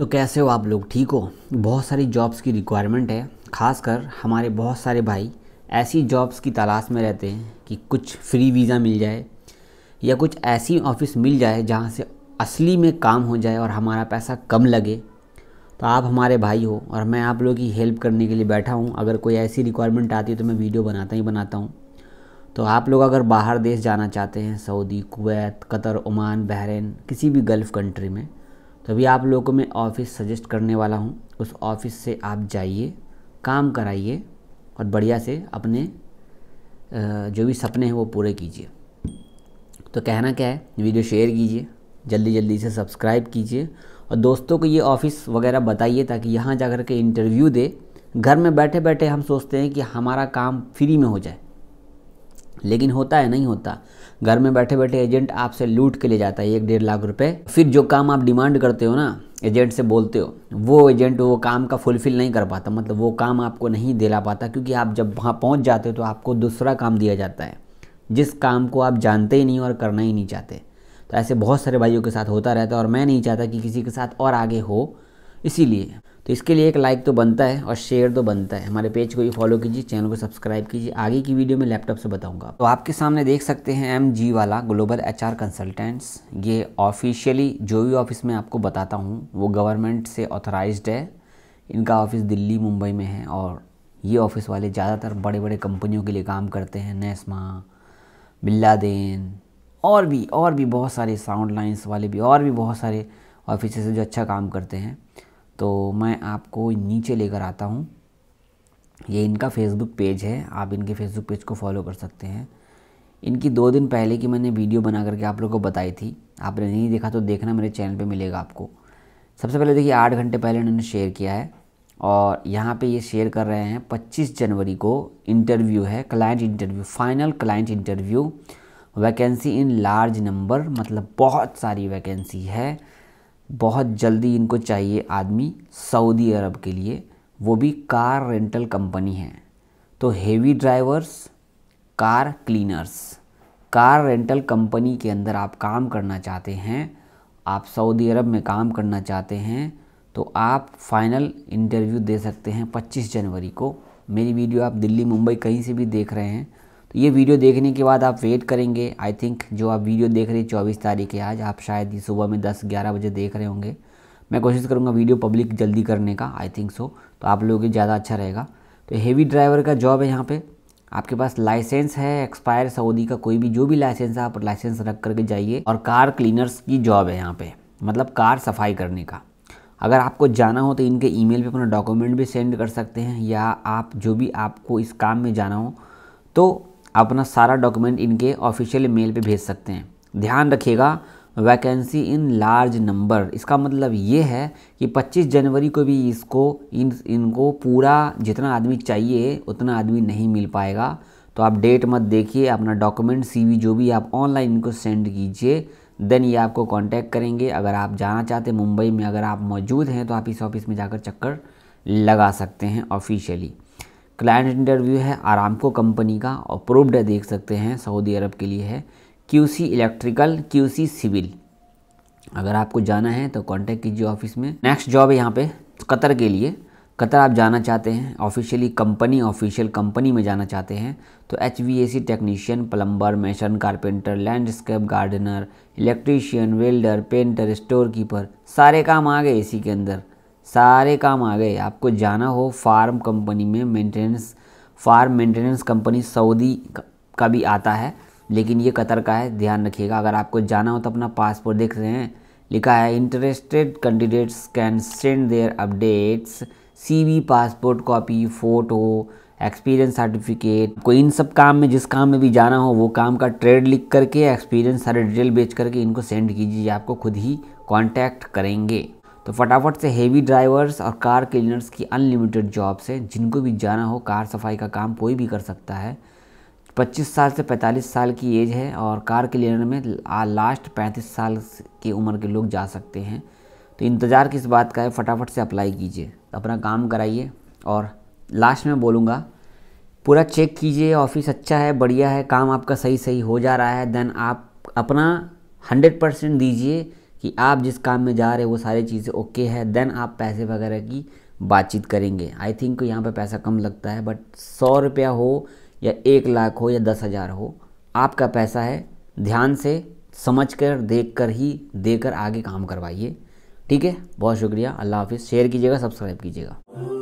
तो कैसे हो आप लोग ठीक हो बहुत सारी जॉब्स की रिक्वायरमेंट है खासकर हमारे बहुत सारे भाई ऐसी जॉब्स की तलाश में रहते हैं कि कुछ फ्री वीज़ा मिल जाए या कुछ ऐसी ऑफिस मिल जाए जहाँ से असली में काम हो जाए और हमारा पैसा कम लगे तो आप हमारे भाई हो और मैं आप लोगों की हेल्प करने के लिए बैठा हूँ अगर कोई ऐसी रिक्वायरमेंट आती है तो मैं वीडियो बनाता ही बनाता हूँ तो आप लोग अगर बाहर देश जाना चाहते हैं Saudi Kuwait Qatar Oman Bahrain किसी भी गल्फ़ कंट्री में तभी आप लोगों को मैं ऑफिस सजेस्ट करने वाला हूँ उस ऑफिस से आप जाइए काम कराइए और बढ़िया से अपने जो भी सपने हैं वो पूरे कीजिए तो कहना क्या है वीडियो शेयर कीजिए जल्दी जल्दी से सब्सक्राइब कीजिए और दोस्तों को ये ऑफ़िस वगैरह बताइए ताकि यहाँ जा कर के इंटरव्यू दे घर में बैठे बैठे हम सोचते हैं कि हमारा काम फ्री में हो जाए लेकिन होता है नहीं होता घर में बैठे बैठे एजेंट आपसे लूट के ले जाता है एक डेढ़ लाख रुपए फिर जो काम आप डिमांड करते हो ना एजेंट से बोलते हो वो एजेंट वो काम का फुलफिल नहीं कर पाता मतलब वो काम आपको नहीं दिला पाता क्योंकि आप जब वहाँ पहुँच जाते हो तो आपको दूसरा काम दिया जाता है जिस काम को आप जानते ही नहीं और करना ही नहीं चाहते तो ऐसे बहुत सारे भाइयों के साथ होता रहता है और मैं नहीं चाहता कि किसी के साथ और आगे हो इसीलिए तो इसके लिए एक लाइक तो बनता है और शेयर तो बनता है हमारे पेज को भी फॉलो कीजिए चैनल को सब्सक्राइब कीजिए आगे की वीडियो में लैपटॉप से बताऊंगा तो आपके सामने देख सकते हैं एम जी वाला ग्लोबल एच आर कंसल्टेंट्स ये ऑफिशियली जो भी ऑफिस में आपको बताता हूँ वो गवर्नमेंट से ऑथराइज है इनका ऑफिस दिल्ली मुंबई में है और ये ऑफिस वाले ज़्यादातर बड़े बड़े कंपनियों के लिए काम करते हैं नेस्मा बिल्लादेन और भी और भी बहुत सारे साउंड लाइन्स वाले भी और भी बहुत सारे ऑफिस जो अच्छा काम करते हैं तो मैं आपको नीचे लेकर आता हूँ ये इनका फेसबुक पेज है आप इनके फेसबुक पेज को फॉलो कर सकते हैं इनकी दो दिन पहले की मैंने वीडियो बना करके आप लोगों को बताई थी आपने नहीं देखा तो देखना मेरे चैनल पे मिलेगा आपको सबसे पहले देखिए आठ घंटे पहले इन्होंने शेयर किया है और यहाँ पे ये शेयर कर रहे हैं 25 जनवरी को इंटरव्यू है client interview final client interview vacancy in large number मतलब बहुत सारी वैकेंसी है बहुत जल्दी इनको चाहिए आदमी सऊदी अरब के लिए वो भी कार रेंटल कंपनी है तो heavy drivers car cleaners car rental company के अंदर आप काम करना चाहते हैं आप सऊदी अरब में काम करना चाहते हैं तो आप फाइनल इंटरव्यू दे सकते हैं 25 जनवरी को मेरी वीडियो आप दिल्ली मुंबई कहीं से भी देख रहे हैं तो ये वीडियो देखने के बाद आप वेट करेंगे आई थिंक जो आप वीडियो देख रहे हैं चौबीस तारीख है आज आप शायद ही सुबह में दस ग्यारह बजे देख रहे होंगे मैं कोशिश करूँगा वीडियो पब्लिक जल्दी करने का आई थिंक सो तो आप लोगों के ज़्यादा अच्छा रहेगा तो हेवी ड्राइवर का जॉब है यहाँ पर आपके पास लाइसेंस है एक्सपायर सऊदी का कोई भी जो भी लाइसेंस है आप लाइसेंस रख करके जाइए और कार क्लीनर्स की जॉब है यहाँ पर मतलब कार सफाई करने का अगर आपको जाना हो तो इनके ईमेल पे अपना डॉक्यूमेंट भी सेंड कर सकते हैं या आप जो भी आपको इस काम में जाना हो तो अपना सारा डॉक्यूमेंट इनके ऑफिशियल मेल पे भेज सकते हैं ध्यान रखिएगा वैकेंसी इन लार्ज नंबर इसका मतलब ये है कि 25 जनवरी को भी इसको इन इनको पूरा जितना आदमी चाहिए उतना आदमी नहीं मिल पाएगा तो आप डेट मत देखिए अपना डॉक्यूमेंट सी जो भी आप ऑनलाइन इनको सेंड कीजिए देन ये आपको कांटेक्ट करेंगे अगर आप जाना चाहते मुंबई में अगर आप मौजूद हैं तो आप इस ऑफिस में जाकर चक्कर लगा सकते हैं ऑफिशियली क्लाइंट इंटरव्यू है आरामको कंपनी का और है देख सकते हैं सऊदी अरब के लिए है क्यूसी इलेक्ट्रिकल क्यूसी सिविल अगर आपको जाना है तो कांटेक्ट कीजिए ऑफिस में नेक्स्ट जॉब है यहाँ पे कतर के लिए कतर आप जाना चाहते हैं ऑफिशियली कंपनी ऑफिशियल कंपनी में जाना चाहते हैं तो H V A C technician plumber mason carpenter landscape gardener electrician welder painter store keeper सारे काम आ गए इसी के अंदर सारे काम आ गए आपको जाना हो फार्म कंपनी में maintenance farm maintenance company Saudi का भी आता है लेकिन ये कतर का है ध्यान रखिएगा अगर आपको जाना हो तो अपना पासपोर्ट देख रहे हैं लिखा है interested candidates can send their updates CV passport copy photo experience certificate को इन सब काम में जिस काम में भी जाना हो वो काम का ट्रेड लिख करके एक्सपीरियंस सारे डिटेल बेच करके इनको सेंड कीजिए आपको खुद ही कांटेक्ट करेंगे तो फटाफट से हेवी ड्राइवर्स और कार क्लीनर्स की अनलिमिटेड जॉब्स हैं जिनको भी जाना हो कार सफाई का काम कोई भी कर सकता है 25 साल से 45 साल की एज है और कार क्लीनर में लास्ट 35 साल की उम्र के लोग जा सकते हैं तो इंतज़ार किस बात का है फटाफट से अप्लाई कीजिए अपना काम कराइए और लास्ट में बोलूँगा पूरा चेक कीजिए ऑफिस अच्छा है बढ़िया है काम आपका सही सही हो जा रहा है देन आप अपना हंड्रेड परसेंट दीजिए कि आप जिस काम में जा रहे हो वो सारी चीज़ें ओके है देन आप पैसे वगैरह की बातचीत करेंगे आई थिंक यहाँ पर पैसा कम लगता है बट सौ रुपया हो या एक लाख हो या दस हज़ार हो आपका पैसा है ध्यान से समझ कर देख कर ही देकर आगे काम करवाइए ठीक है बहुत शुक्रिया अल्लाह हाफिज़ शेयर कीजिएगा सब्सक्राइब कीजिएगा